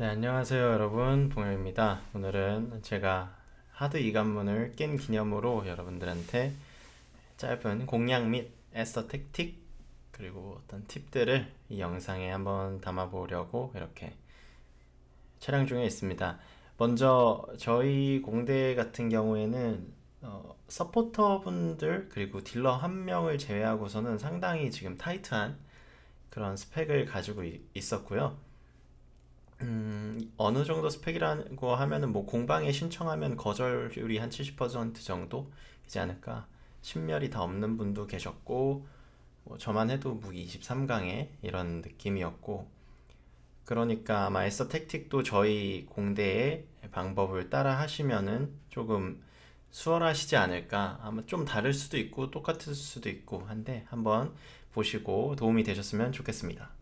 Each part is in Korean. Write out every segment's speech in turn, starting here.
네, 안녕하세요 여러분 봉혁입니다. 오늘은 제가 하드 이관문을 깬 기념으로 여러분들한테 짧은 공략 및 에서 택틱 그리고 어떤 팁들을 이 영상에 한번 담아보려고 이렇게 촬영 중에 있습니다. 먼저 저희 공대 같은 경우에는 어, 서포터 분들 그리고 딜러 한 명을 제외하고서는 상당히 지금 타이트한 그런 스펙을 가지고 있었고요. 음, 어느 정도 스펙이라고 하면은 뭐 공방에 신청하면 거절률이 한 70% 정도이지 않을까. 신멸이 다 없는 분도 계셨고 뭐 저만 해도 무기 23강에 이런 느낌이었고 그러니까 아마 에서 택틱도 저희 공대의 방법을 따라 하시면은 조금 수월하시지 않을까. 아마 좀 다를 수도 있고 똑같을 수도 있고 한데 한번 보시고 도움이 되셨으면 좋겠습니다.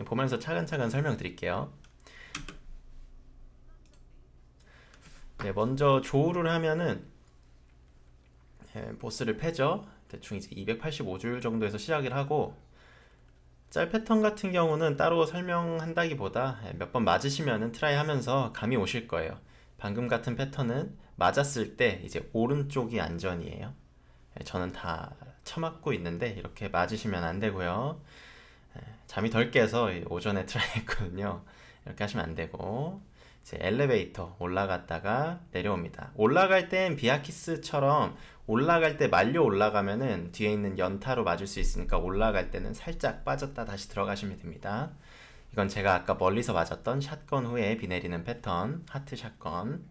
네, 보면서 차근차근 설명드릴게요. 네, 먼저 조우를 하면은 예, 보스를 패죠. 대충 이제 285줄 정도에서 시작을 하고 짤 패턴 같은 경우는 따로 설명한다기보다 예, 몇번 맞으시면은 트라이 하면서 감이 오실 거예요. 방금 같은 패턴은 맞았을 때 이제 오른쪽이 안전이에요. 예, 저는 다 쳐맞고 있는데 이렇게 맞으시면 안 되고요. 잠이 덜 깨서 오전에 트라이했거든요. 이렇게 하시면 안 되고 이제 엘리베이터 올라갔다가 내려옵니다. 올라갈 땐 비아키스처럼 올라갈 때 말려 올라가면은 뒤에 있는 연타로 맞을 수 있으니까 올라갈 때는 살짝 빠졌다 다시 들어가시면 됩니다. 이건 제가 아까 멀리서 맞았던 샷건 후에 비 내리는 패턴 하트 샷건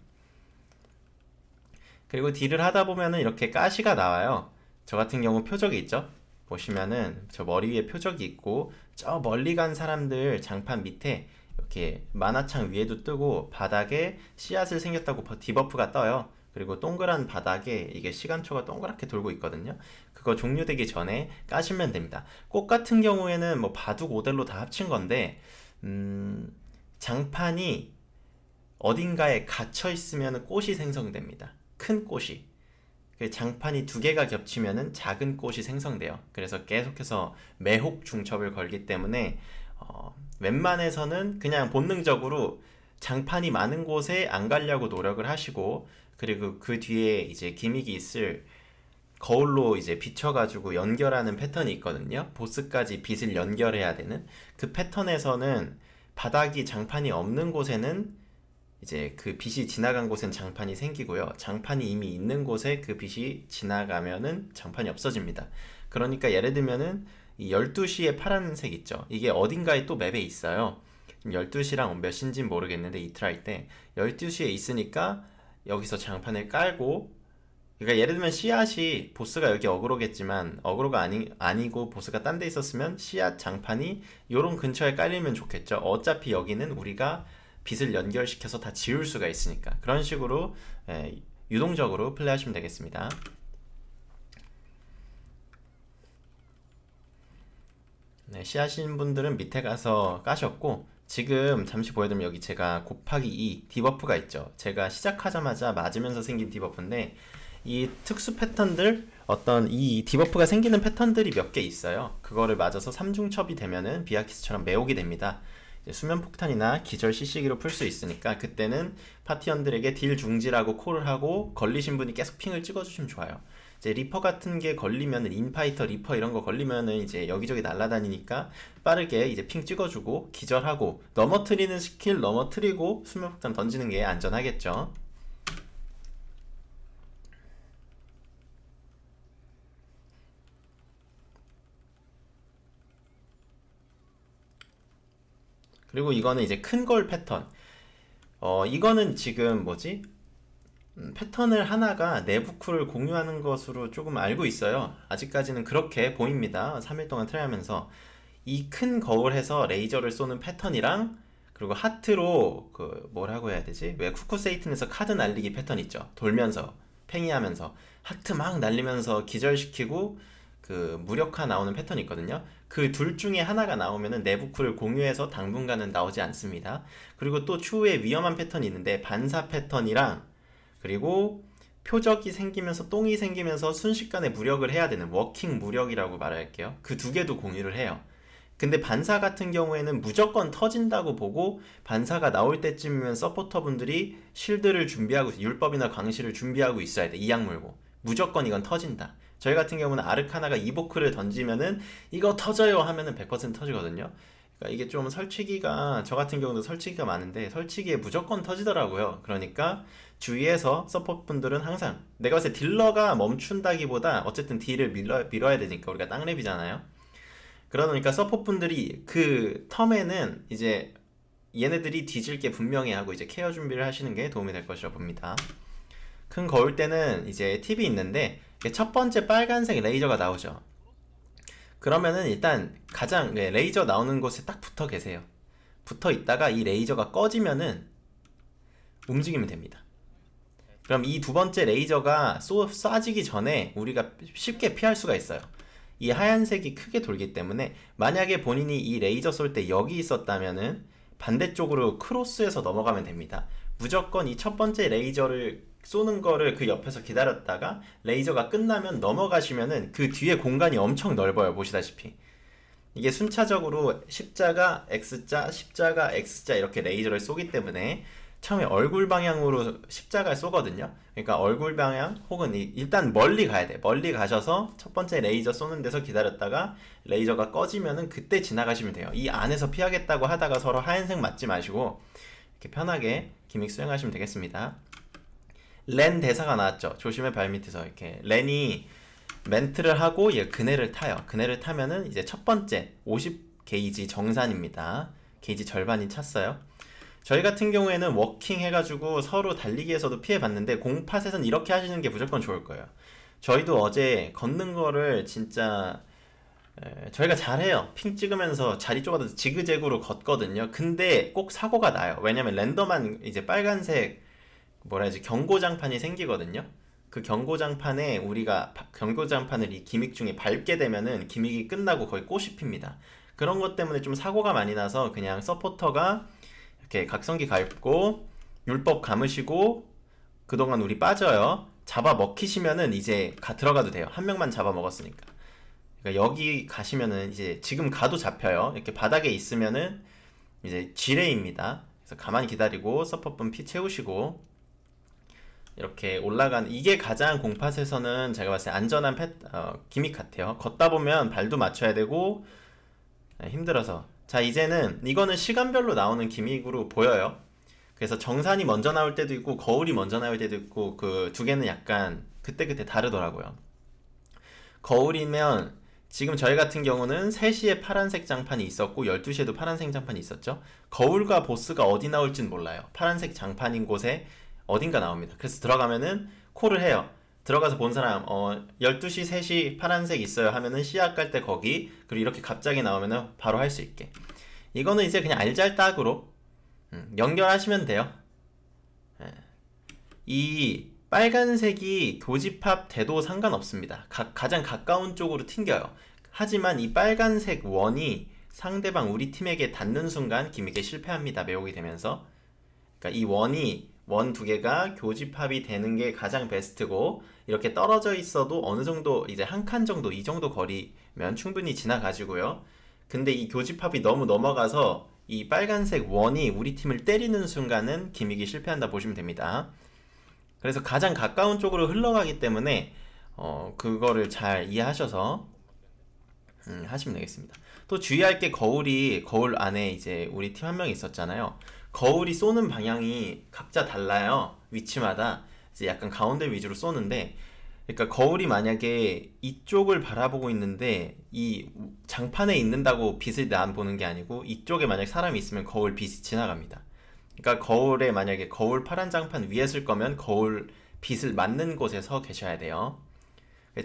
그리고 딜을 하다 보면은 이렇게 가시가 나와요. 저 같은 경우 표적이 있죠. 보시면은 저 머리 위에 표적이 있고 저 멀리 간 사람들 장판 밑에 이렇게 만화창 위에도 뜨고 바닥에 씨앗을 생겼다고 디버프가 떠요. 그리고 동그란 바닥에 이게 시간초가 동그랗게 돌고 있거든요. 그거 종료되기 전에 까시면 됩니다. 꽃 같은 경우에는 뭐 바둑 모델로 다 합친 건데 음, 장판이 어딘가에 갇혀 있으면 꽃이 생성됩니다. 큰 꽃이. 그 장판이 두 개가 겹치면은 작은 꽃이 생성돼요. 그래서 계속해서 매혹 중첩을 걸기 때문에 어, 웬만해서는 그냥 본능적으로 장판이 많은 곳에 안 가려고 노력을 하시고 그리고 그 뒤에 이제 기믹이 있을 거울로 이제 비춰가지고 연결하는 패턴이 있거든요. 보스까지 빛을 연결해야 되는 그 패턴에서는 바닥이 장판이 없는 곳에는 이제 그 빛이 지나간 곳엔 장판이 생기고요. 장판이 이미 있는 곳에 그 빛이 지나가면은 장판이 없어집니다. 그러니까 예를 들면은 이 12시에 파란색 있죠. 이게 어딘가에 또 맵에 있어요. 12시랑 몇 시인지 모르겠는데 이틀할 때 12시에 있으니까 여기서 장판을 깔고 그러니까 예를 들면 씨앗이 보스가 여기 어그로겠지만 어그로가 아니, 아니고 보스가 딴 데 있었으면 씨앗 장판이 요런 근처에 깔리면 좋겠죠 어차피 여기는 우리가 빛을 연결시켜서 다 지울 수가 있으니까 그런 식으로 예, 유동적으로 플레이하시면 되겠습니다. 네, 씨앗인 분들은 밑에 가서 까셨고 지금 잠시 보여드리면 여기 제가 곱하기 2 디버프가 있죠. 제가 시작하자마자 맞으면서 생긴 디버프인데 이 특수 패턴들 어떤 이 디버프가 생기는 패턴들이 몇 개 있어요. 그거를 맞아서 3중첩이 되면은 비아키스처럼 매혹이 됩니다. 수면 폭탄이나 기절 CC기로 풀 수 있으니까 그때는 파티원들에게 딜 중지라고 콜을 하고 걸리신 분이 계속 핑을 찍어주시면 좋아요. 이제 리퍼 같은 게걸리면 인파이터 리퍼 이런 거 걸리면은 이제 여기저기 날아다니니까 빠르게 이제 핑 찍어주고 기절하고 넘어뜨리는 스킬 넘어뜨리고 수면 폭탄 던지는 게 안전하겠죠. 그리고 이거는 이제 큰걸 패턴. 어, 이거는 지금 뭐지? 음, 패턴을 하나가 내부 쿨을 공유하는 것으로 조금 알고 있어요. 아직까지는 그렇게 보입니다. 3일 동안 트라이하면서 이 큰 거울에서 레이저를 쏘는 패턴이랑 그리고 하트로 그 뭐라고 해야 되지? 왜 쿠쿠세이튼에서 카드 날리기 패턴 있죠? 돌면서 팽이하면서 하트 막 날리면서 기절시키고 그 무력화 나오는 패턴이 있거든요. 그 둘 중에 하나가 나오면은 내부 쿨을 공유해서 당분간은 나오지 않습니다. 그리고 또 추후에 위험한 패턴이 있는데 반사 패턴이랑 그리고 표적이 생기면서 똥이 생기면서 순식간에 무력을 해야 되는 워킹 무력이라고 말할게요. 그 두 개도 공유를 해요. 근데 반사 같은 경우에는 무조건 터진다고 보고 반사가 나올 때쯤이면 서포터 분들이 실드를 준비하고 율법이나 광시를 준비하고 있어야 돼. 이약 물고. 무조건 이건 터진다. 저희 같은 경우는 아르카나가 이보크를 던지면은 이거 터져요 하면은 100% 터지거든요. 그러니까 이게 좀 설치기가 저 같은 경우도 설치기가 많은데 설치기에 무조건 터지더라고요. 그러니까 주위에서 서포트 분들은 항상 내가 봤을 때 딜러가 멈춘다기보다 어쨌든 딜을 밀어, 밀어야 되니까 우리가 땅랩이잖아요. 그러니까 다보 서포트 분들이 그 텀에는 이제 얘네들이 뒤질 게 분명히 하고 이제 케어 준비를 하시는 게 도움이 될 것이라 봅니다. 큰 거울 때는 이제 팁이 있는데 첫 번째 빨간색 레이저가 나오죠. 그러면은 일단 가장 네, 레이저 나오는 곳에 딱 붙어 계세요. 붙어 있다가 이 레이저가 꺼지면은 움직이면 됩니다. 그럼 이 두 번째 레이저가 쏘, 쏴지기 전에 우리가 쉽게 피할 수가 있어요. 이 하얀색이 크게 돌기 때문에 만약에 본인이 이 레이저 쏠 때 여기 있었다면은 반대쪽으로 크로스에서 넘어가면 됩니다. 무조건 이 첫 번째 레이저를 쏘는 거를 그 옆에서 기다렸다가 레이저가 끝나면 넘어가시면은 그 뒤에 공간이 엄청 넓어요. 보시다시피. 이게 순차적으로 십자가, X자, 십자가, X자 이렇게 레이저를 쏘기 때문에 처음에 얼굴 방향으로 십자가를 쏘거든요. 그러니까 얼굴 방향 혹은 일단 멀리 가야 돼. 멀리 가셔서 첫 번째 레이저 쏘는 데서 기다렸다가 레이저가 꺼지면은 그때 지나가시면 돼요. 이 안에서 피하겠다고 하다가 서로 하얀색 맞지 마시고 이렇게 편하게 기믹 수행하시면 되겠습니다. 랜 대사가 나왔죠. 조심해 발밑에서 이렇게 렌이 멘트를 하고 얘 그네를 타요. 그네를 타면은 이제 첫 번째 50 게이지 정산입니다. 게이지 절반이 찼어요. 저희 같은 경우에는 워킹 해가지고 서로 달리기에서도 피해봤는데 공팟에선 이렇게 하시는 게 무조건 좋을 거예요. 저희도 어제 걷는 거를 진짜 에, 저희가 잘해요. 핑 찍으면서 자리 좁아서 지그재그로 걷거든요. 근데 꼭 사고가 나요. 왜냐면 랜덤한 이제 빨간색 뭐라 해야지 경고장판이 생기거든요. 그 경고장판에 우리가 경고장판을 이 기믹 중에 밟게 되면은 기믹이 끝나고 거의 꽃이 핍니다. 그런 것 때문에 좀 사고가 많이 나서 그냥 서포터가 이렇게 각성기 가입고 율법 감으시고 그동안 우리 빠져요. 잡아 먹히시면은 이제 가 들어가도 돼요. 한 명만 잡아 먹었으니까. 그러니까 여기 가시면은 이제 지금 가도 잡혀요. 이렇게 바닥에 있으면은 이제 지뢰입니다. 그래서 가만히 기다리고 서퍼분 피 채우시고 이렇게 올라간 이게 가장 공팟에서는 제가 봤을 때 안전한 패, 어, 기믹 같아요. 걷다 보면 발도 맞춰야 되고 네, 힘들어서 자 이제는 이거는 시간별로 나오는 기믹으로 보여요. 그래서 정산이 먼저 나올 때도 있고 거울이 먼저 나올 때도 있고 그 두 개는 약간 그때그때 다르더라고요. 거울이면 지금 저희 같은 경우는 3시에 파란색 장판이 있었고 12시에도 파란색 장판이 있었죠. 거울과 보스가 어디 나올진 몰라요. 파란색 장판인 곳에 어딘가 나옵니다. 그래서 들어가면은 콜을 해요. 들어가서 본 사람 어 12시 3시 파란색 있어요 하면은 시약 갈때 거기 그리고 이렇게 갑자기 나오면은 바로 할 수 있게 이거는 이제 그냥 알잘딱으로 음, 연결하시면 돼요 예. 이 빨간색이 교집합 돼도 상관없습니다 가, 가장 가까운 쪽으로 튕겨요 하지만 이 빨간색 원이 상대방 우리 팀에게 닿는 순간 김에게 실패합니다 매우게 되면서 그니까이 원이 원두 개가 교집합이 되는 게 가장 베스트고 이렇게 떨어져 있어도 어느 정도 이제 한 칸 정도 이 정도 거리면 충분히 지나가지고요. 근데 이 교집합이 너무 넘어가서 이 빨간색 원이 우리 팀을 때리는 순간은 기믹이 실패한다 보시면 됩니다. 그래서 가장 가까운 쪽으로 흘러가기 때문에 어, 그거를 잘 이해하셔서 음, 하시면 되겠습니다. 또 주의할 게 거울이 거울 안에 이제 우리 팀 한 명 있었잖아요. 거울이 쏘는 방향이 각자 달라요. 위치마다 이제 약간 가운데 위주로 쏘는데 그러니까 거울이 만약에 이쪽을 바라보고 있는데 이 장판에 있는다고 빛을 안 보는 게 아니고 이쪽에 만약 사람이 있으면 거울 빛이 지나갑니다. 그러니까 거울에 만약에 거울 파란 장판 위에 쓸 거면 거울 빛을 맞는 곳에서 계셔야 돼요.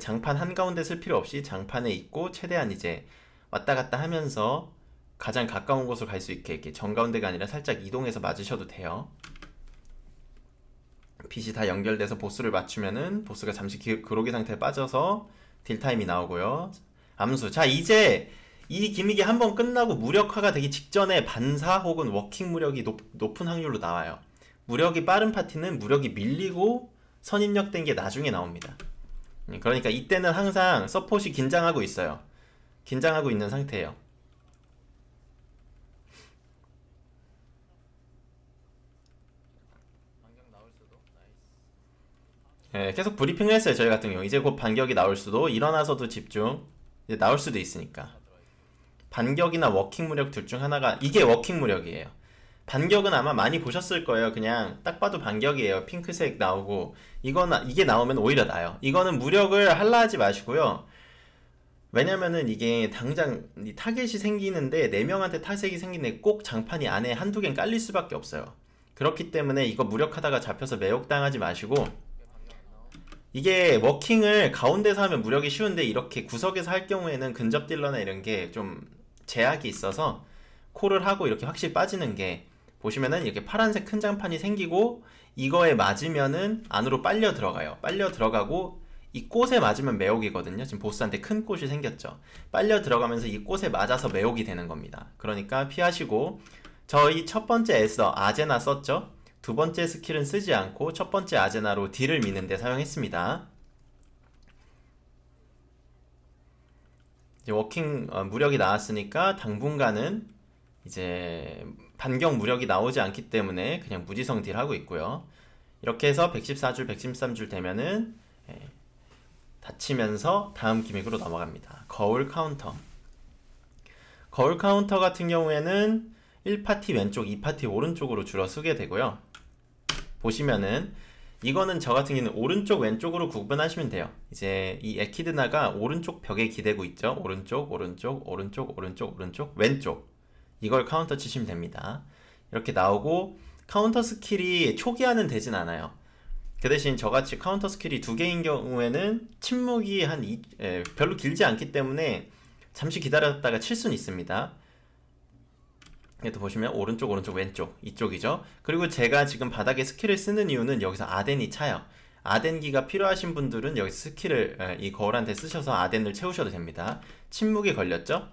장판 한가운데 쓸 필요 없이 장판에 있고 최대한 이제 왔다 갔다 하면서 가장 가까운 곳으로 갈 수 있게 이렇게 정가운데가 아니라 살짝 이동해서 맞으셔도 돼요. 빛이 다 연결돼서 보스를 맞추면은 보스가 잠시 기, 그로기 상태에 빠져서 딜타임이 나오고요. 암수. 자, 이제 이 기믹이 한 번 끝나고 무력화가 되기 직전에 반사 혹은 워킹 무력이 높, 은 확률로 나와요. 무력이 빠른 파티는 무력이 밀리고 선입력된 게 나중에 나옵니다. 음, 그러니까 이때는 항상 서폿이 긴장하고 있어요. 긴장하고 있는 상태예요. 예, 계속 브리핑을 했어요 저희 같은 경우 이제 곧 반격이 나올 수도 일어나서도 집중 이제 나올 수도 있으니까 반격이나 워킹 무력 둘 중 하나가 이게 워킹 무력이에요 반격은 아마 많이 보셨을 거예요 그냥 딱 봐도 반격이에요 핑크색 나오고 이거 이게 나오면 오히려 나요 이거는 무력을 할라 하지 마시고요 왜냐면은 이게 당장 타겟이 생기는데 4명한테 타색이 생기는데 꼭 장판이 안에 한두 개 깔릴 수밖에 없어요 그렇기 때문에 이거 무력하다가 잡혀서 매혹당하지 마시고 이게 워킹을 가운데서 하면 무력이 쉬운데 이렇게 구석에서 할 경우에는 근접 딜러나 이런 게 좀 제약이 있어서 콜을 하고 이렇게 확실히 빠지는 게 보시면은 이렇게 파란색 큰 장판이 생기고 이거에 맞으면은 안으로 빨려 들어가요. 빨려 들어가고 이 꽃에 맞으면 매혹이거든요. 지금 보스한테 큰 꽃이 생겼죠. 빨려 들어가면서 이 꽃에 맞아서 매혹이 되는 겁니다. 그러니까 피하시고 저희 첫 번째 에서 아제나 썼죠. 두 번째 스킬은 쓰지 않고 첫 번째 아제나로 딜을 미는데 사용했습니다. 이제 워킹 어, 무력이 나왔으니까 당분간은 이제 반경 무력이 나오지 않기 때문에 그냥 무지성 딜 하고 있고요. 이렇게 해서 114줄, 113줄 되면은 예, 다치면서 다음 기믹으로 넘어갑니다. 거울 카운터. 거울 카운터 같은 경우에는 1파티 왼쪽, 2파티 오른쪽으로 줄어 쓰게 되고요. 보시면은 이거는 저 같은 경우는 오른쪽 왼쪽으로 구분하시면 돼요. 이제 이 에키드나가 오른쪽 벽에 기대고 있죠. 오른쪽 오른쪽 오른쪽 오른쪽 오른쪽 왼쪽 이걸 카운터 치시면 됩니다. 이렇게 나오고 카운터 스킬이 초기화는 되진 않아요. 그 대신 저같이 카운터 스킬이 두 개인 경우에는 침묵이 한 이, 에, 별로 길지 않기 때문에 잠시 기다렸다가 칠 수는 있습니다. 또 보시면 오른쪽 오른쪽 왼쪽 이쪽이죠 그리고 제가 지금 바닥에 스킬을 쓰는 이유는 여기서 아덴이 차요 아덴기가 필요하신 분들은 여기 스킬을 이 거울한테 쓰셔서 아덴을 채우셔도 됩니다 침묵이 걸렸죠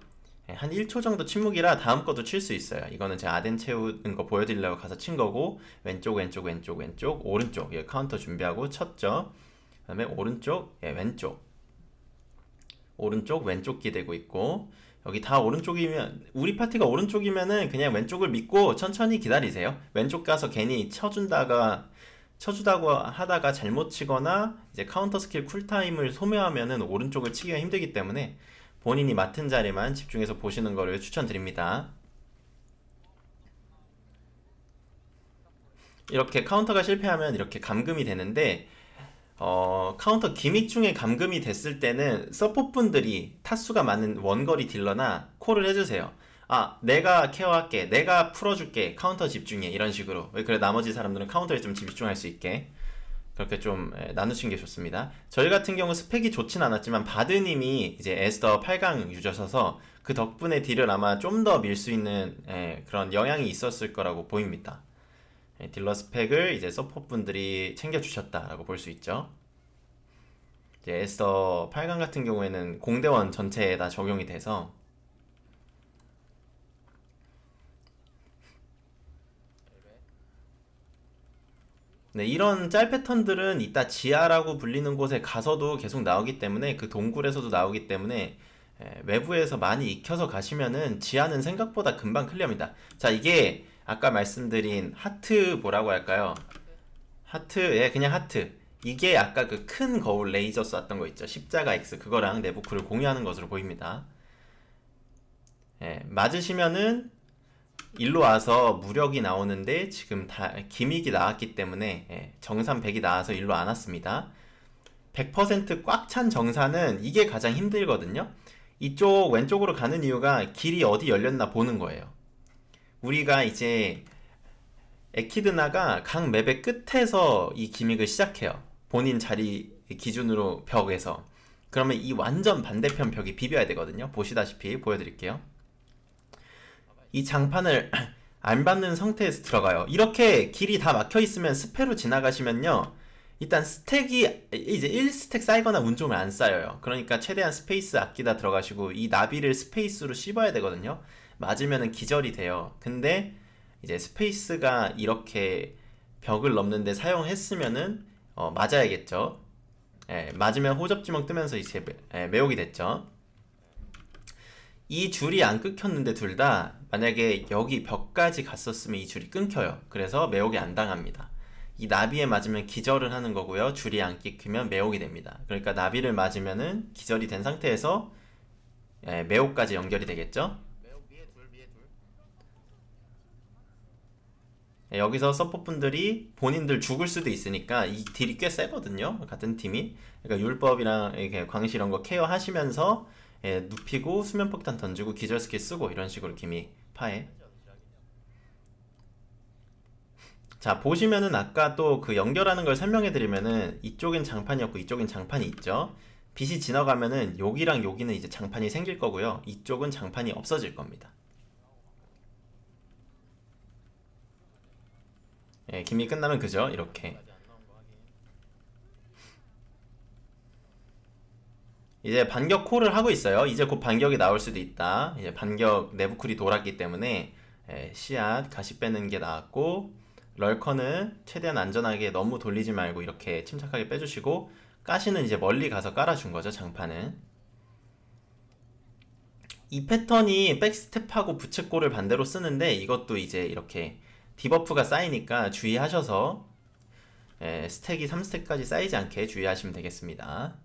예, 한 1초 정도 침묵이라 다음 것도 칠 수 있어요 이거는 제가 아덴 채우는 거 보여드리려고 가서 친 거고 왼쪽 왼쪽 왼쪽 왼쪽 오른쪽 예, 카운터 준비하고 쳤죠 그 다음에 오른쪽 예, 왼쪽 오른쪽 왼쪽 기대고 있고 여기 다 오른쪽이면 우리 파티가 오른쪽이면은 그냥 왼쪽을 믿고 천천히 기다리세요. 왼쪽 가서 괜히 쳐준다가 쳐주다고 하다가 잘못 치거나 이제 카운터 스킬 쿨타임을 소모하면은 오른쪽을 치기가 힘들기 때문에 본인이 맡은 자리만 집중해서 보시는 거를 추천드립니다. 이렇게 카운터가 실패하면 이렇게 감금이 되는데 어, 카운터 기믹 중에 감금이 됐을 때는 서포분들이 타수가 많은 원거리 딜러나 콜을 해주세요. 아, 내가 케어할게. 내가 풀어줄게. 카운터 집중해. 이런 식으로. 그래, 나머지 사람들은 카운터에 좀 집중할 수 있게. 그렇게 좀 예, 나누신 게 좋습니다. 저희 같은 경우 스펙이 좋진 않았지만, 바드님이 이제 에스더 8강 유저셔서 그 덕분에 딜을 아마 좀 더 밀 수 있는 에, 예, 그런 영향이 있었을 거라고 보입니다. 네, 딜러 스펙을 이제 서포 분들이 챙겨주셨다라고 볼 수 있죠. 이제 에스더 8강 같은 경우에는 공대원 전체에 다 적용이 돼서 네, 이런 짤 패턴들은 이따 지하라고 불리는 곳에 가서도 계속 나오기 때문에 그 동굴에서도 나오기 때문에 예, 외부에서 많이 익혀서 가시면은 지하는 생각보다 금방 클리어입니다. 자, 이게 아까 말씀드린 하트 뭐라고 할까요? 하트, 예, 그냥 하트. 이게 아까 그 큰 거울 레이저 쐈던 거 있죠. 십자가 X 그거랑 내부쿨을 공유하는 것으로 보입니다. 예, 맞으시면은 일로 와서 무력이 나오는데 지금 다 기믹이 나왔기 때문에 예, 정산 100이 나와서 일로 안 왔습니다. 100%꽉 찬 정산은 이게 가장 힘들거든요. 이쪽 왼쪽으로 가는 이유가 길이 어디 열렸나 보는 거예요. 우리가 이제 에키드나가 각 맵의 끝에서 이 기믹을 시작해요. 본인 자리 기준으로 벽에서. 그러면 이 완전 반대편 벽이 비벼야 되거든요. 보시다시피 보여드릴게요. 이 장판을 안 받는 상태에서 들어가요. 이렇게 길이 다 막혀있으면 스페로 지나가시면요. 일단 스택이 이제 1스택 쌓이거나 운종면안 쌓여요. 그러니까 최대한 스페이스 아끼다 들어가시고 이 나비를 스페이스로 씹어야 되거든요. 맞으면 기절이 돼요. 근데 이제 스페이스가 이렇게 벽을 넘는데 사용했으면은 어, 맞아야겠죠. 예, 맞으면 호접지멍 뜨면서 이제 예, 매혹이 됐죠. 이 줄이 안 끊겼는데 둘 다 만약에 여기 벽까지 갔었으면 이 줄이 끊겨요. 그래서 매혹이 안 당합니다. 이 나비에 맞으면 기절을 하는 거고요. 줄이 안 끊기면 매혹이 됩니다. 그러니까 나비를 맞으면은 기절이 된 상태에서 예, 매혹까지 연결이 되겠죠. 예, 여기서 서포분들이 본인들 죽을 수도 있으니까 이 딜이 꽤 세거든요. 같은 팀이. 그러니까 율법이랑 이렇게 광시 이런 거 케어 하시면서 예, 눕히고 수면폭탄 던지고 기절 스킬 쓰고 이런 식으로 김이 파해. 자 보시면은 아까 또 그 연결하는 걸 설명해 드리면은 이쪽엔 장판이었고 이쪽엔 장판이 있죠. 빛이 지나가면은 여기랑 여기는 이제 장판이 생길 거고요. 이쪽은 장판이 없어질 겁니다. 예, 김이 끝나면 그죠? 이렇게 이제 반격 콜을 하고 있어요. 이제 곧 반격이 나올 수도 있다. 이제 반격 내부 쿨이 돌았기 때문에 예, 씨앗 가시 빼는 게 나았고 럴커는 최대한 안전하게 너무 돌리지 말고 이렇게 침착하게 빼주시고 까시는 이제 멀리 가서 깔아준 거죠 장판은 이 패턴이 백스텝하고 부채꼴을 반대로 쓰는데 이것도 이제 이렇게 디버프가 쌓이니까 주의하셔서 예, 스택이 3스택까지 쌓이지 않게 주의하시면 되겠습니다.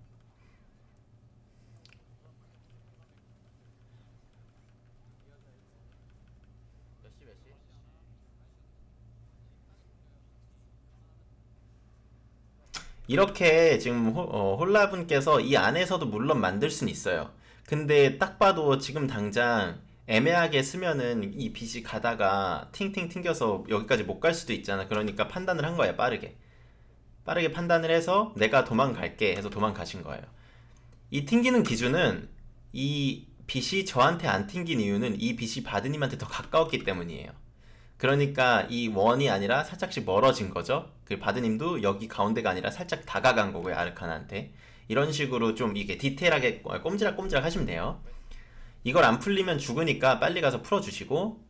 이렇게 지금 호, 어, 홀라분께서 이 안에서도 물론 만들 수는 있어요. 근데 딱 봐도 지금 당장 애매하게 쓰면은 이 빛이 가다가 팅팅 튕겨서 여기까지 못 갈 수도 있잖아. 그러니까 판단을 한거야 빠르게. 빠르게 판단을 해서 내가 도망갈게 해서 도망가신 거예요. 이 튕기는 기준은 이 빛이 저한테 안 튕긴 이유는 이 빛이 바드님한테 더 가까웠기 때문이에요. 그러니까 이 원이 아니라 살짝씩 멀어진 거죠. 그 바드님도 여기 가운데가 아니라 살짝 다가간 거고요. 아르카나한테. 이런 식으로 좀 이게 디테일하게 꼼지락꼼지락 하시면 돼요. 이걸 안 풀리면 죽으니까 빨리 가서 풀어주시고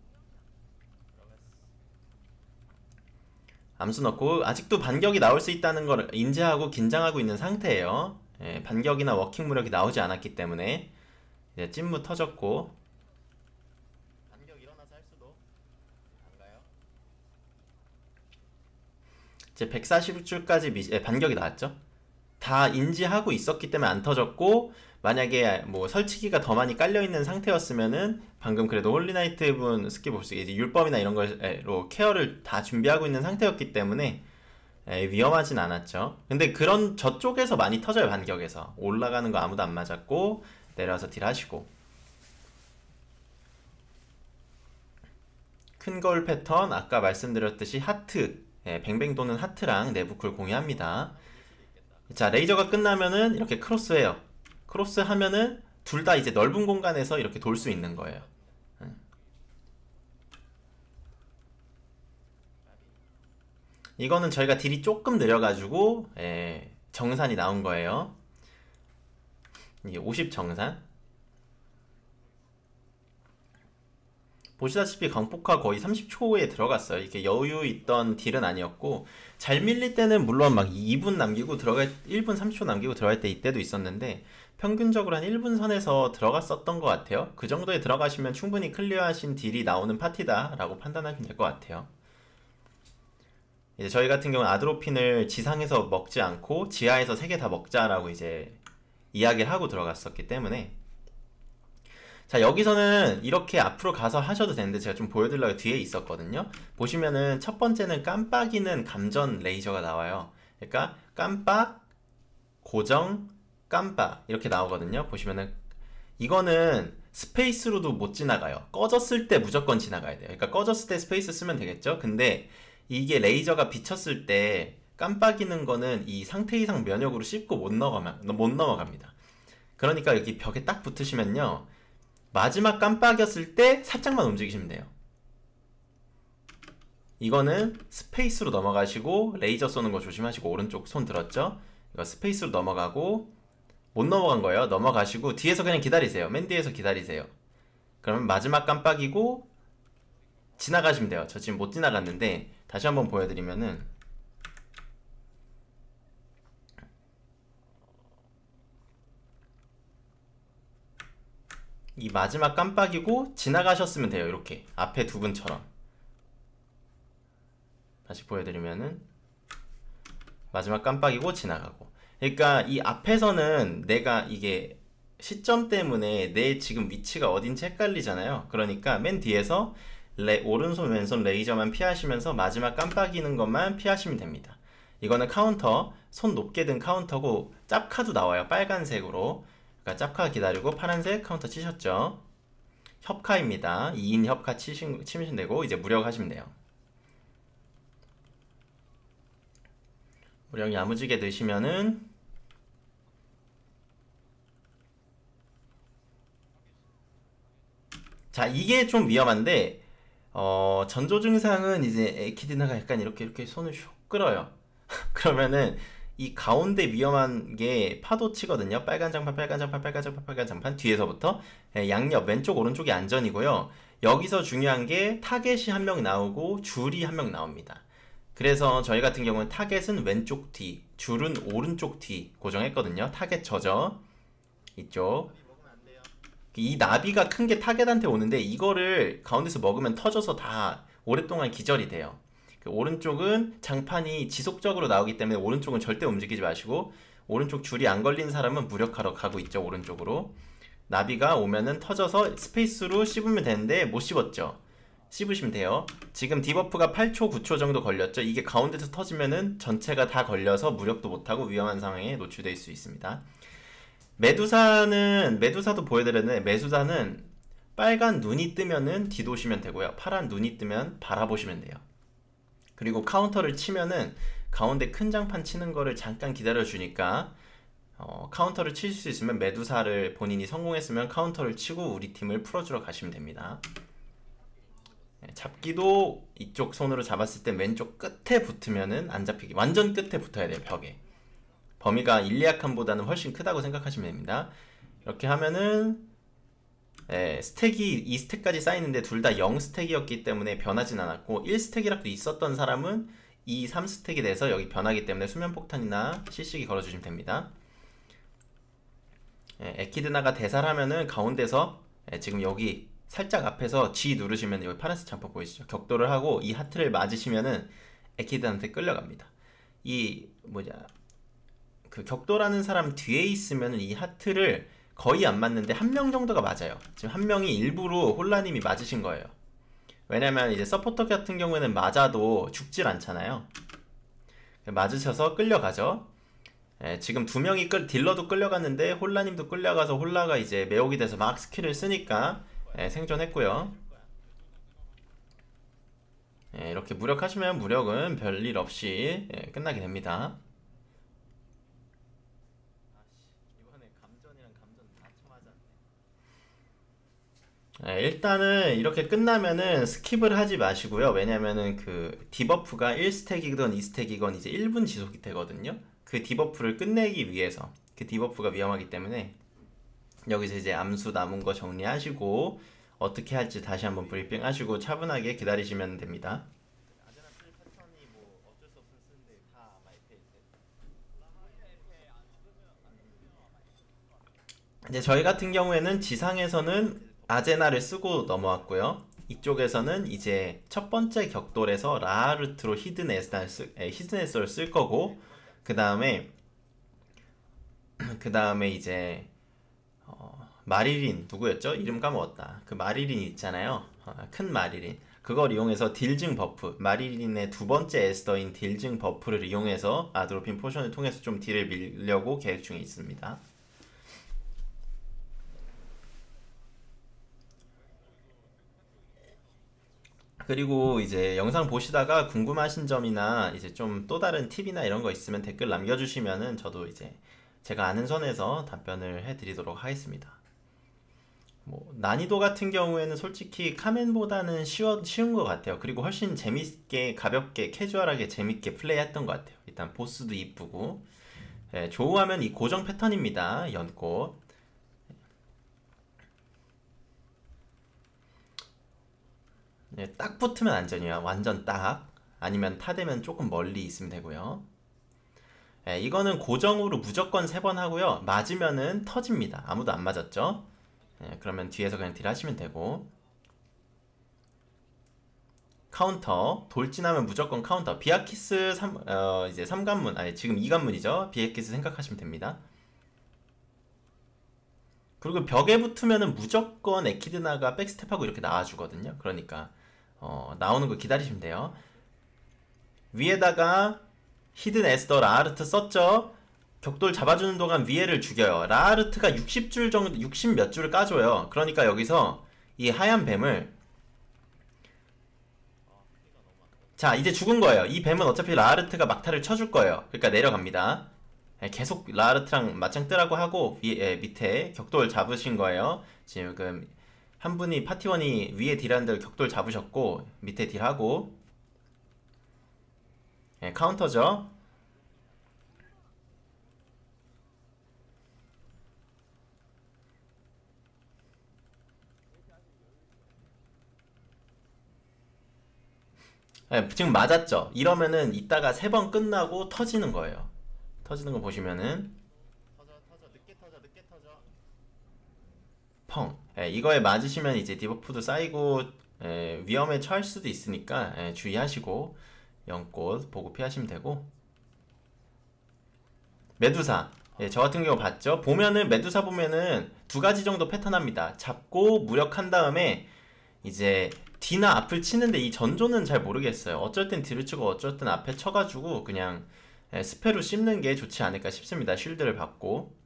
암수 넣고 아직도 반격이 나올 수 있다는 걸 인지하고 긴장하고 있는 상태예요 예, 반격이나 워킹 무력이 나오지 않았기 때문에 이제 찐무 터졌고 반격 일어나서 할 수도 안가요? 이제 140줄까지 미, 예, 반격이 나왔죠 다 인지하고 있었기 때문에 안 터졌고 만약에 뭐 설치기가 더 많이 깔려있는 상태였으면은 방금 그래도 홀리나이트 분 스킵 없이 이제 율법이나 이런 걸로 케어를 다 준비하고 있는 상태였기 때문에 에, 위험하진 않았죠. 근데 그런 저쪽에서 많이 터져요, 반격에서. 올라가는 거 아무도 안 맞았고, 내려와서 딜하시고. 큰 거울 패턴, 아까 말씀드렸듯이 하트, 예, 뱅뱅 도는 하트랑 내부쿨 공유합니다. 자, 레이저가 끝나면은 이렇게 크로스해요. 크로스 하면은 둘 다 이제 넓은 공간에서 이렇게 돌 수 있는 거예요. 이거는 저희가 딜이 조금 느려가지고 예, 정산이 나온 거예요. 이게 50 정산. 보시다시피 강폭화 거의 30초에 들어갔어요. 이게 렇 여유 있던 딜은 아니었고 잘 밀릴 때는 물론 막 2분 남기고 들어갈 1분 30초 남기고 들어갈 때 이때도 있었는데 평균적으로 한 1분 선에서 들어갔었던 것 같아요. 그 정도에 들어가시면 충분히 클리어하신 딜이 나오는 파티다라고 판단하시면 될 것 같아요. 이제 저희 같은 경우는 아드로핀을 지상에서 먹지 않고 지하에서 3개 다 먹자라고 이제 이야기를 하고 들어갔었기 때문에 자 여기서는 이렇게 앞으로 가서 하셔도 되는데 제가 좀 보여드리려고 뒤에 있었거든요 보시면은 첫 번째는 깜빡이는 감전 레이저가 나와요 그러니까 깜빡, 고정, 깜빠 이렇게 나오거든요. 보시면은 이거는 스페이스로도 못 지나가요. 꺼졌을 때 무조건 지나가야 돼요. 그러니까 꺼졌을 때 스페이스 쓰면 되겠죠. 근데 이게 레이저가 비쳤을 때 깜빡이는 거는 이 상태 이상 면역으로 씹고 못, 넘어가, 면못 넘어갑니다. 그러니까 여기 벽에 딱 붙으시면요. 마지막 깜빡이었을 때 살짝만 움직이시면 돼요. 이거는 스페이스로 넘어가시고 레이저 쏘는 거 조심하시고 오른쪽 손 들었죠? 이거 스페이스로 넘어가고 못 넘어간 거예요. 넘어가시고 뒤에서 그냥 기다리세요. 맨 뒤에서 기다리세요. 그러면 마지막 깜빡이고 지나가시면 돼요. 저 지금 못 지나갔는데 다시 한번 보여드리면은 이 마지막 깜빡이고 지나가셨으면 돼요. 이렇게 앞에 두 분처럼 다시 보여드리면은 마지막 깜빡이고 지나가고 그러니까 이 앞에서는 내가 이게 시점 때문에 내 지금 위치가 어딘지 헷갈리잖아요. 그러니까 맨 뒤에서 레, 오른손 왼손 레이저만 피하시면서 마지막 깜빡이는 것만 피하시면 됩니다. 이거는 카운터, 손 높게 든 카운터고 짭카도 나와요. 빨간색으로. 그러니까 짭카 기다리고 파란색 카운터 치셨죠. 협카입니다. 2인 협카 치신, 치면 되고 이제 무력 하시면 돼요. 우령 야무지게 넣시면은자 이게 좀 위험한데 어, 전조 증상은 이제 에키드나가 약간 이렇게 이렇게 손을 쇽 끌어요. 그러면은 이 가운데 위험한 게 파도치거든요. 빨간 장판, 빨간 장판, 빨간 장판, 빨간 장판 뒤에서부터 예, 양옆 왼쪽 오른쪽이 안전이고요. 여기서 중요한 게 타겟이 한 명 나오고 줄이 한 명 나옵니다. 그래서 저희 같은 경우는 타겟은 왼쪽 뒤, 줄은 오른쪽 뒤 고정했거든요. 타겟 저죠. 이쪽. 그 이 나비가 큰 게 타겟한테 오는데 이거를 가운데서 먹으면 터져서 다 오랫동안 기절이 돼요. 그 오른쪽은 장판이 지속적으로 나오기 때문에 오른쪽은 절대 움직이지 마시고 오른쪽 줄이 안 걸린 사람은 무력하러 가고 있죠. 오른쪽으로. 나비가 오면은 터져서 스페이스로 씹으면 되는데 못 씹었죠. 씹으시면 돼요 지금 디버프가 8초 9초 정도 걸렸죠 이게 가운데서 터지면은 전체가 다 걸려서 무력도 못하고 위험한 상황에 노출될 수 있습니다 메두사는 메두사도 보여드렸는데 메두사는 빨간 눈이 뜨면은 뒤도시면 되고요 파란 눈이 뜨면 바라보시면 돼요 그리고 카운터를 치면은 가운데 큰 장판 치는 거를 잠깐 기다려 주니까 어, 카운터를 칠 수 있으면 메두사를 본인이 성공했으면 카운터를 치고 우리 팀을 풀어주러 가시면 됩니다 예, 잡기도 이쪽 손으로 잡았을 때 왼쪽 끝에 붙으면은 안 잡히기 완전 끝에 붙어야 돼요 벽에 범위가 일리아함보다는 훨씬 크다고 생각하시면 됩니다 이렇게 하면은 예, 스택이 2스택까지 쌓이는데 둘 다 0스택이었기 때문에 변하진 않았고 1스택이라도 있었던 사람은 2, 3스택이 돼서 여기 변하기 때문에 수면폭탄이나 실시기 걸어주시면 됩니다 예, 에키드나가 대사를 하면은 가운데서 예, 지금 여기 살짝 앞에서 G 누르시면 여기 파란색 잠퍼 보이시죠? 격돌을 하고 이 하트를 맞으시면은 에키드한테 끌려갑니다. 이 뭐냐 그 격돌하는 사람 뒤에 있으면은 이 하트를 거의 안 맞는데 한 명 정도가 맞아요. 지금 한 명이 일부러 혼라님이 맞으신 거예요. 왜냐면 이제 서포터 같은 경우에는 맞아도 죽질 않잖아요. 맞으셔서 끌려가죠. 예, 지금 두 명이 끌, 딜러도 끌려갔는데 홀라님도 끌려가서 홀라가 이제 매혹이 돼서 막 스킬을 쓰니까 예, 생존했고요 예, 이렇게 무력하시면 무력은 별일 없이 예, 끝나게 됩니다 예, 일단은 이렇게 끝나면은 스킵을 하지 마시고요 왜냐면은 그 디버프가 1스택이건 2스택이건 이제 1분 지속이 되거든요 그 디버프를 끝내기 위해서 그 디버프가 위험하기 때문에 여기서 이제 암수 남은 거 정리하시고 어떻게 할지 다시 한번 브리핑 하시고 차분하게 기다리시면 됩니다. 이제 저희 같은 경우에는 지상에서는 아제나를 쓰고 넘어왔고요. 이쪽에서는 이제 첫 번째 격돌에서 라하르트로 히든에스를 쓸, 히든에스를 쓸 거고 그 다음에 그 다음에 이제 어, 마리린 누구였죠? 이름 까먹었다. 그 마리린 있잖아요. 아, 큰 마리린. 그걸 이용해서 딜증 버프, 마리린의 두 번째 에스더인 딜증 버프를 이용해서 아드로핀 포션을 통해서 좀 딜을 밀려고 계획 중에 있습니다. 그리고 이제 영상 보시다가 궁금하신 점이나 이제 좀 또 다른 팁이나 이런 거 있으면 댓글 남겨주시면은 저도 이제 제가 아는 선에서 답변을 해드리도록 하겠습니다. 뭐 난이도 같은 경우에는 솔직히 카멘보다는 쉬워, 쉬운 것 같아요. 그리고 훨씬 재밌게 가볍게 캐주얼하게 재밌게 플레이했던 것 같아요. 일단 보스도 이쁘고 예, 조우하면 이 고정 패턴입니다. 연꽃 예, 딱 붙으면 안전이야. 완전 딱 아니면 타되면 조금 멀리 있으면 되고요. 예, 이거는 고정으로 무조건 3번 하고요. 맞으면은 터집니다. 아무도 안 맞았죠? 예, 그러면 뒤에서 그냥 딜 하시면 되고 카운터 돌진하면 무조건 카운터 비아키스 3, 어, 이제 3관문 아니 지금 2관문이죠 비아키스 생각하시면 됩니다 그리고 벽에 붙으면은 무조건 에키드나가 백스텝하고 이렇게 나와주거든요 그러니까 어, 나오는 거 기다리시면 돼요 위에다가 히든 에스더 라하르트 썼죠? 격돌 잡아주는 동안 위에를 죽여요. 라하르트가 60줄 정도, 60 몇 줄을 까줘요. 그러니까 여기서 이 하얀 뱀을 자 이제 죽은 거예요. 이 뱀은 어차피 라하르트가 막타를 쳐줄 거예요. 그러니까 내려갑니다. 예, 계속 라하르트랑 맞짱 뜨라고 하고 위, 에, 예, 밑에 격돌 잡으신 거예요. 지금 한 분이 파티원이 위에 딜한 대로 격돌 잡으셨고 밑에 딜하고 예, 카운터죠. 예, 지금 맞았죠. 이러면은 이따가 세 번 끝나고 터지는 거예요. 터지는 거 보시면은 터져, 터져, 터져, 터져. 늦게 늦게 펑. 예, 이거에 맞으시면 이제 디버프도 쌓이고 예, 위험에 처할 수도 있으니까 예, 주의하시고 연꽃 보고 피하시면 되고 메두사 예, 저 같은 경우 봤죠 보면은 메두사 보면은 두 가지 정도 패턴 합니다 잡고 무력한 다음에 이제 뒤나 앞을 치는데 이 전조는 잘 모르겠어요 어쩔 땐 뒤를 치고 어쩔 땐 앞에 쳐가지고 그냥 예, 스페로 씹는 게 좋지 않을까 싶습니다 쉴드를 받고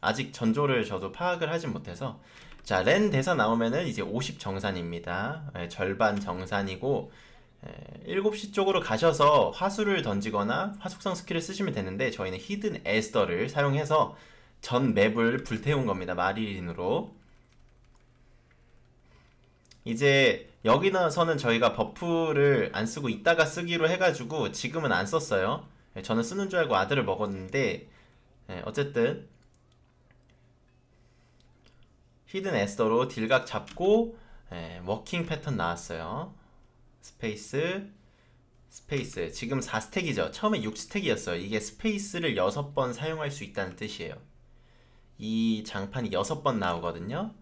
아직 전조를 저도 파악을 하진 못해서 자렌 대사 나오면은 이제 50 정산입니다 예, 절반 정산이고 7시 예, 쪽으로 가셔서 화수를 던지거나 화속성 스킬을 쓰시면 되는데 저희는 히든 에스더를 사용해서 전 맵을 불태운 겁니다. 마리린으로 이제 여기서는 저희가 버프를 안 쓰고 있다가 쓰기로 해가지고 지금은 안 썼어요. 예, 저는 쓰는 줄 알고 아들을 먹었는데 예, 어쨌든 히든 에스더로 딜각 잡고 워킹 패턴 나왔어요. 스페이스 스페이스 지금 4스택이죠 처음에 6스택이었어요 이게 스페이스를 6번 사용할 수 있다는 뜻이에요 이 장판이 6번 나오거든요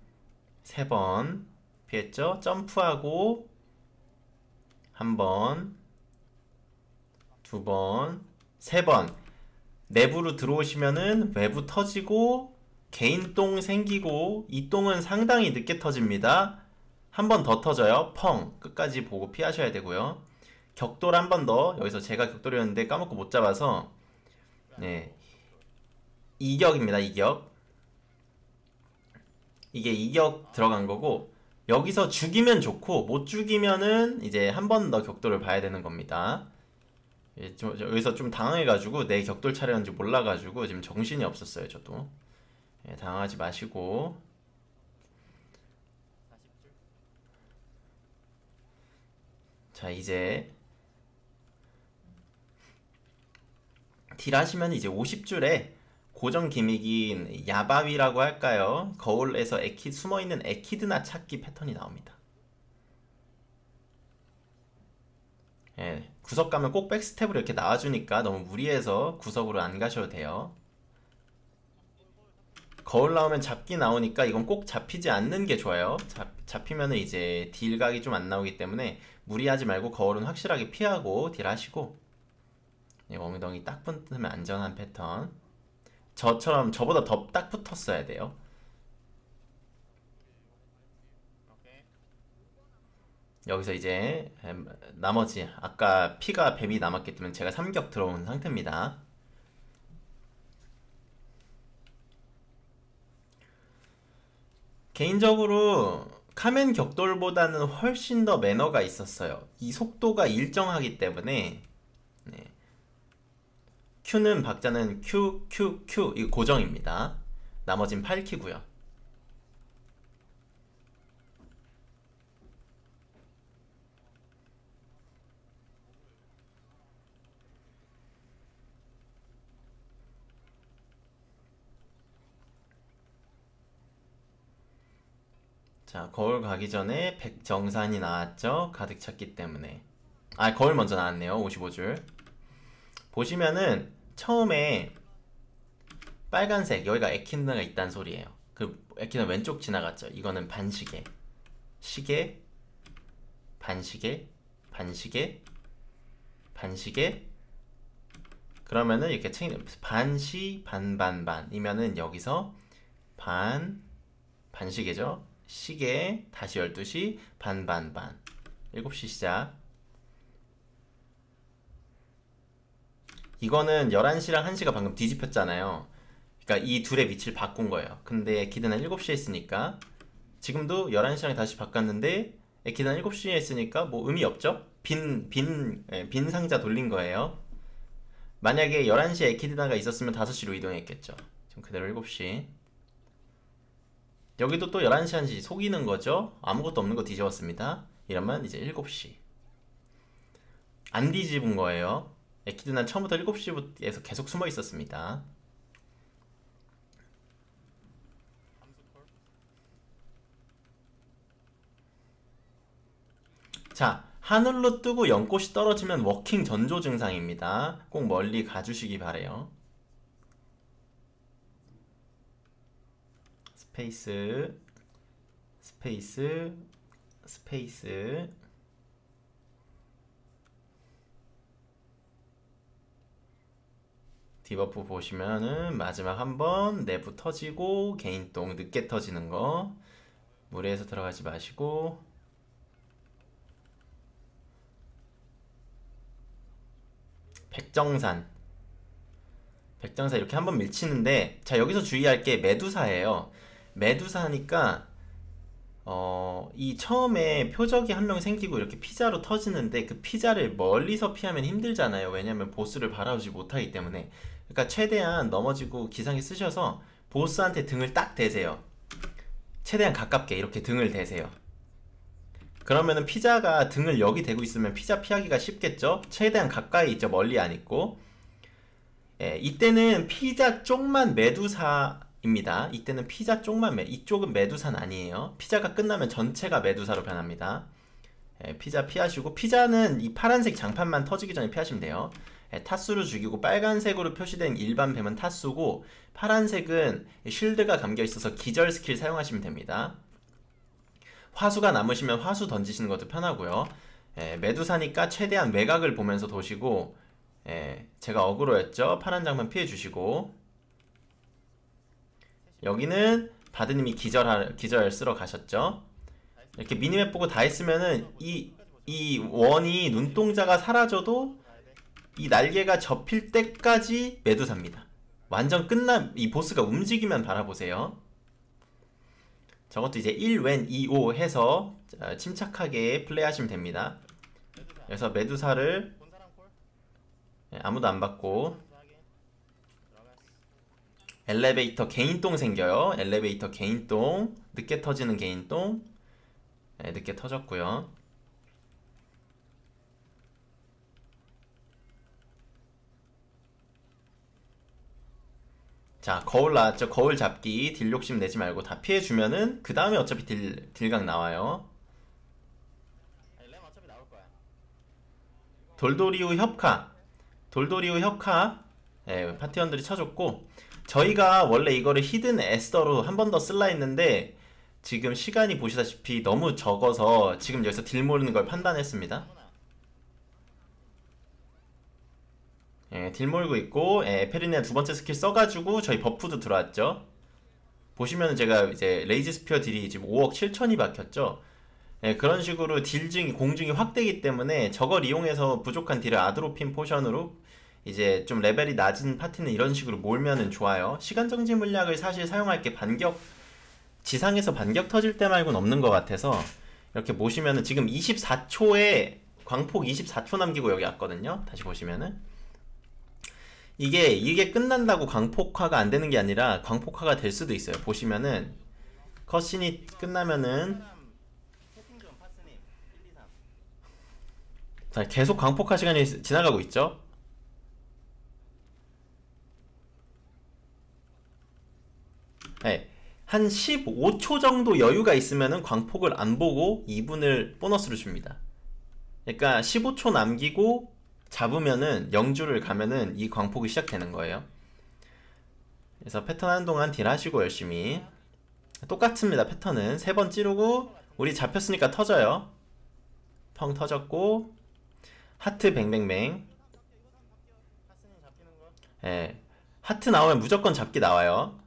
3번 피했죠 점프하고 한 번 두 번 세 번 내부로 들어오시면은 외부 터지고 개인 똥 생기고 이 똥은 상당히 늦게 터집니다 한번더 터져요. 펑. 끝까지 보고 피하셔야 되고요. 격돌 한 번 더. 여기서 제가 격돌이었는데 까먹고 못 잡아서 네. 이격입니다. 이격. 이게 이격 들어간 거고 여기서 죽이면 좋고 못 죽이면은 이제 한 번 더 격돌을 봐야 되는 겁니다. 예, 여기서 좀 당황해가지고 내 격돌 차례였는지 몰라가지고 지금 정신이 없었어요 저도 예, 당황하지 마시고 자 이제 딜 하시면 이제 50줄에 고정 기믹인 야바위라고 할까요? 거울에서 에키, 숨어있는 에키드나 찾기 패턴이 나옵니다. 예, 구석 가면 꼭 백스텝으로 이렇게 나와주니까 너무 무리해서 구석으로 안 가셔도 돼요. 거울 나오면 잡기 나오니까 이건 꼭 잡히지 않는 게 좋아요. 잡, 히면은 이제 딜각이 좀 안 나오기 때문에 무리하지 말고 거울은 확실하게 피하고 딜하시고 예, 엉덩이 딱 붙으면 안전한 패턴 저처럼 저보다 더 딱 붙었어야 돼요. 여기서 이제 음, 나머지 아까 피가 뱀이 남았기 때문에 제가 삼격 들어온 상태입니다. 개인적으로 카멘 격돌보다는 훨씬 더 매너가 있었어요. 이 속도가 일정하기 때문에 네. Q는 박자는 Q, Q, Q 이 고정입니다. 나머진 8키고요. 자, 거울 가기 전에 백정산이 나왔죠? 가득 찼기 때문에. 아, 거울 먼저 나왔네요. 55줄. 보시면은 처음에 빨간색, 여기가 에킨나가 있다는 소리예요. 그 에킨나 왼쪽 지나갔죠? 이거는 반시계. 시계, 반시계, 반시계, 반시계. 그러면은 이렇게 책, 반시, 반반반이면은 여기서 반, 반시계죠? 시계 다시 12시 반반반 7시 시작 이거는 11시랑 1시가 방금 뒤집혔잖아요 그러니까 이 둘의 위치를 바꾼 거예요 근데 기대는 7시에 있으니까 지금도 11시랑 다시 바꿨는데 에 기단 7시에 있으니까 뭐 의미 없죠? 빈, 빈, 예, 빈 상자 돌린 거예요. 만약에 11시에 에키디나가 있었으면 5시로 이동했겠죠. 지금 그대로 7시. 여기도 또 11시 1시 속이는 거죠 아무것도 없는 거 뒤집었습니다 이러면 이제 7시 안 뒤집은 거예요 에키드는 처음부터 7시부터 계속 숨어 있었습니다 자 하늘로 뜨고 연꽃이 떨어지면 워킹 전조 증상입니다 꼭 멀리 가주시기 바래요 스페이스 스페이스 스페이스 디버프 보시면은 마지막 한 번 내부 터지고 개인똥 늦게 터지는 거 무리해서 들어가지 마시고 백정산 백정산 이렇게 한 번 밀치는데 자 여기서 주의할 게 메두사예요 메두사니까 어, 이 처음에 표적이 한 명 생기고 이렇게 피자로 터지는데 그 피자를 멀리서 피하면 힘들잖아요. 왜냐면 보스를 바라보지 못하기 때문에. 그러니까 최대한 넘어지고 기상이 쓰셔서 보스한테 등을 딱 대세요. 최대한 가깝게 이렇게 등을 대세요. 그러면은 피자가 등을 여기 대고 있으면 피자 피하기가 쉽겠죠? 최대한 가까이 있죠. 멀리 안 있고. 예, 이때는 피자 쪽만 메두사 입니다. 이때는 피자 쪽만 매, 이쪽은 매두산 아니에요. 피자가 끝나면 전체가 매두사로 변합니다. 예, 피자 피하시고 피자는 이 파란색 장판만 터지기 전에 피하시면 돼요. 예, 타수를 죽이고 빨간색으로 표시된 일반 뱀은 타수고 파란색은 쉴드가 감겨 있어서 기절 스킬 사용하시면 됩니다. 화수가 남으시면 화수 던지시는 것도 편하고요. 예, 메두사니까 최대한 외곽을 보면서 도시고 예, 제가 어그로였죠. 파란 장판 피해 주시고 여기는 바드님이 기절 기절 쓰러 가셨죠. 이렇게 미니맵 보고 다 했으면은 이, 이 원이 눈동자가 사라져도 이 날개가 접힐 때까지 매도삽니다. 완전 끝난 이 보스가 움직이면 바라보세요. 저것도 이제 1, 웬, 2, 5 해서 침착하게 플레이하시면 됩니다. 그래서 메두사를 예, 아무도 안 받고 엘리베이터 개인똥 생겨요. 엘리베이터 개인똥 늦게 터지는 개인똥 네, 늦게 터졌고요. 자 거울 나왔죠 거울 잡기 딜 욕심 내지 말고 다 피해주면은 그 다음에 어차피 딜, 딜각 나와요 돌돌이우 협카 돌돌이우 협카 예, 파티원들이 쳐줬고 저희가 원래 이거를 히든 에스더로 한 번 더 쓸라 했는데 지금 시간이 보시다시피 너무 적어서 지금 여기서 딜 모르는 걸 판단했습니다. 예, 딜 몰고 있고 예, 페리네 두 번째 스킬 써가지고 저희 버프도 들어왔죠. 보시면 은 제가 이제 레이지 스피어 딜이 지금 5억 7천이 박혔죠. 예, 그런 식으로 딜 증이 공중이확 되기 때문에 저걸 이용해서 부족한 딜을 아드로핀 포션으로 이제 좀 레벨이 낮은 파티는 이런 식으로 몰면은 좋아요. 시간 정지 물약을 사실 사용할 게 반격 지상에서 반격 터질 때 말고는 없는 것 같아서 이렇게 보시면은 지금 24초에 광폭 24초 남기고 여기 왔거든요. 다시 보시면은 이게 이게 끝난다고 광폭화가 안 되는 게 아니라 광폭화가 될 수도 있어요. 보시면은 컷신이 끝나면은 계속 광폭화 시간이 지나가고 있죠. 네. 한 15초 정도 여유가 있으면 광폭을 안 보고 2분을 보너스로 줍니다. 그러니까 15초 남기고 잡으면은 영주를 가면은 이 광폭이 시작되는 거예요. 그래서 패턴 하는 동안 딜 하시고 열심히 똑같습니다. 패턴은 3번 찌르고 우리 잡혔으니까 터져요. 펑 터졌고 하트 뱅뱅뱅 예, 하트 나오면 무조건 잡기 나와요.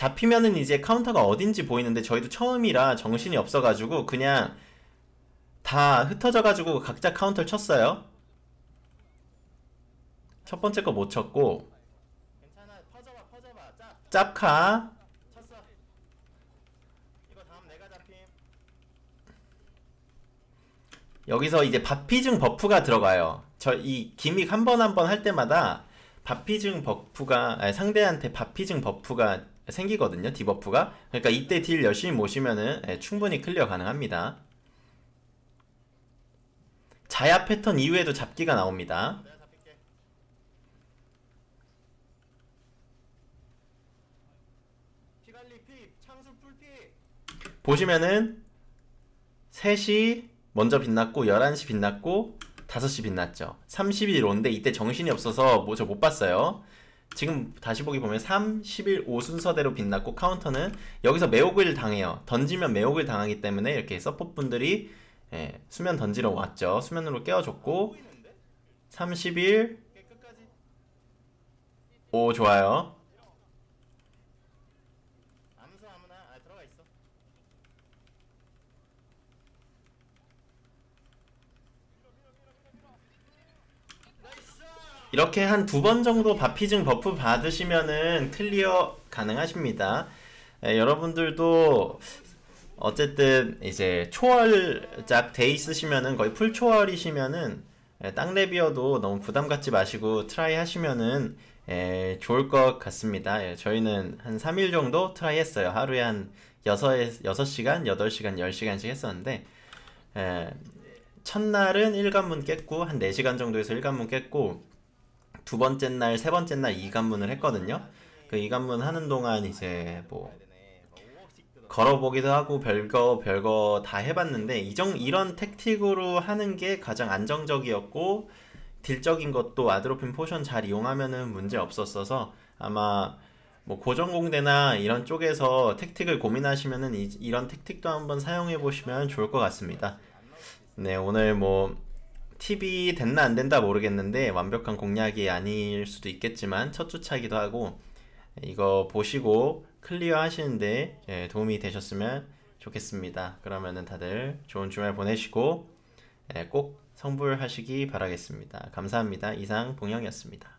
잡히면은 이제 카운터가 어딘지 보이는데 저희도 처음이라 정신이 없어가지고 그냥 다 흩어져가지고 각자 카운터를 쳤어요. 첫 번째 거 못 쳤고 짭카 여기서 이제 바피증 버프가 들어가요. 저 이 기믹 한 번 한 번 할 때마다 바피증 버프가 아니, 상대한테 바피증 버프가 생기거든요. 디버프가. 그러니까 이때 딜 열심히 모시면은 예, 충분히 클리어 가능합니다. 자야 패턴 이후에도 잡기가 나옵니다. 보시면은 3시 먼저 빛났고 11시 빛났고 5시 빛났죠. 30일 온데 이때 정신이 없어서 뭐 저 못 봤어요. 지금 다시 보기 보면 3, 11, 5 순서대로 빛났고 카운터는 여기서 매혹을 당해요. 던지면 매혹을 당하기 때문에 이렇게 서폿분들이 예, 수면 던지러 왔죠. 수면으로 깨워줬고 3, 11, 5 좋아요. 이렇게 한 두 번 정도 바피증 버프 받으시면은 클리어 가능하십니다. 예, 여러분들도 어쨌든 이제 초월작 돼 있으시면은 거의 풀 초월이시면은 예, 땅레비어도 너무 부담 갖지 마시고 트라이 하시면은 예, 좋을 것 같습니다. 예, 저희는 한 3일 정도 트라이 했어요. 하루에 한 6, 6시간, 8시간, 10시간씩 했었는데 예, 첫날은 1관문 깼고 한 4시간 정도에서 1관문 깼고 두 번째 날, 세 번째 날 이간문을 했거든요. 그 이간문 하는 동안 이제 뭐 걸어보기도 하고 별거 별거 다 해봤는데 이정 이런 택틱으로 하는 게 가장 안정적이었고 딜적인 것도 아드로핀 포션 잘 이용하면은 문제 없었어서 아마 뭐 고전공대나 이런 쪽에서 택틱을 고민하시면은 이, 런 택틱도 한번 사용해 보시면 좋을 것 같습니다. 네 오늘 뭐 팁이 됐나 안 된다 모르겠는데 완벽한 공략이 아닐 수도 있겠지만 첫 주차이기도 하고 예, 이거 보시고 클리어 하시는데 예, 도움이 되셨으면 좋겠습니다. 그러면은 다들 좋은 주말 보내시고 예, 꼭 성불하시기 바라겠습니다. 감사합니다. 이상 봉영이었습니다.